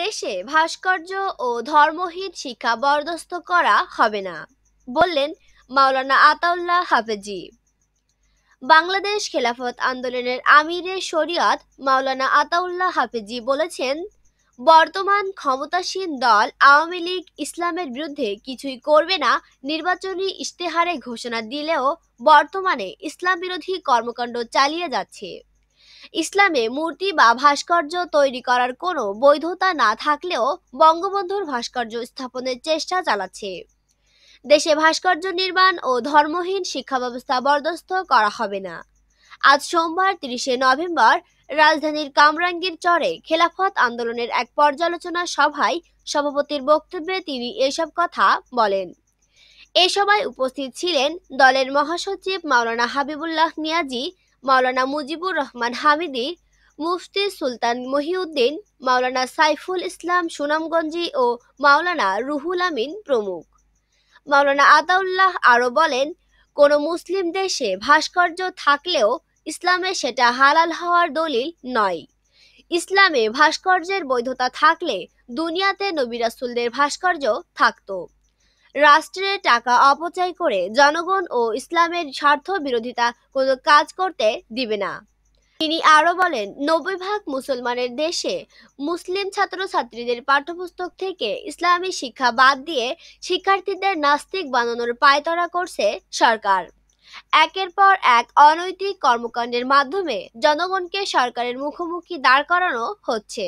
দেশে ভাস্কর্য ও ধর্মহীন শিক্ষা বরদস্ত করা হবে না বললেন মাওলানা আতাউল্লাহ হাফেজি বাংলাদেশ খেলাফত আন্দোলনের আমিরে শরিয়ত মাওলানা আতাউল্লাহ হাফেজি বলেছেন বর্তমান ক্ষমতাসীন দল আওয়ামী লীগ ইসলামের বিরুদ্ধে কিছুই করবে না নির্বাচনী ইশতেহারে ঘোষণা দিলেও বর্তমানে ইসলাম বিরোধী কর্মকাণ্ড চালিয়ে যাচ্ছে ইসলামে মূর্তি বা ভাস্কর্য তৈরি করার কোনো বৈধতা না থাকলেও বঙ্গবন্ধুর ভাস্কর্য স্থাপনের চেষ্টা চালাচ্ছে দেশে ভাস্কর্য নির্মাণ ও ধর্মহীন শিক্ষা ব্যবস্থা বরদাস্ত করা হবে না আজ সোমবার তিরিশে নভেম্বর রাজধানীর কামরাঙ্গীর চরে খেলাফত আন্দোলনের এক পর্যালোচনা সভায় সভাপতির বক্তব্যে তিনি এসব কথা বলেন এ সময় উপস্থিত ছিলেন দলের মহাসচিব মাওলানা হাবিবুল্লাহ নিয়াজি মাওলানা মুজিবুর রহমান হামিদি মুফতি সুলতান মহিউদ্দিন মাওলানা সাইফুল ইসলাম সুনামগঞ্জি ও মাওলানা রুহুল আমিন প্রমুখ মাওলানা আতাউল্লাহ আরও বলেন কোনো মুসলিম দেশে ভাস্কর্য থাকলেও ইসলামে সেটা হালাল হওয়ার দলিল নয় ইসলামে ভাস্কর্যের বৈধতা থাকলে দুনিয়াতে নবিরাসুলদের ভাস্কর্য থাকতো রাষ্ট্রের টাকা অপচয় করে জনগণ ও ইসলামের স্বার্থ বিরোধিতা কোনো কাজ করতে দিবে না তিনি আরও বলেন নব্বই ভাগ মুসলমানের দেশে মুসলিম ছাত্রছাত্রীদের পাঠ্যপুস্তক থেকে ইসলামী শিক্ষা বাদ দিয়ে শিক্ষার্থীদের নাস্তিক বানানোর পায়তরা করছে সরকার একের পর এক অনৈতিক কর্মকাণ্ডের মাধ্যমে জনগণকে সরকারের মুখোমুখি দাঁড় করানো হচ্ছে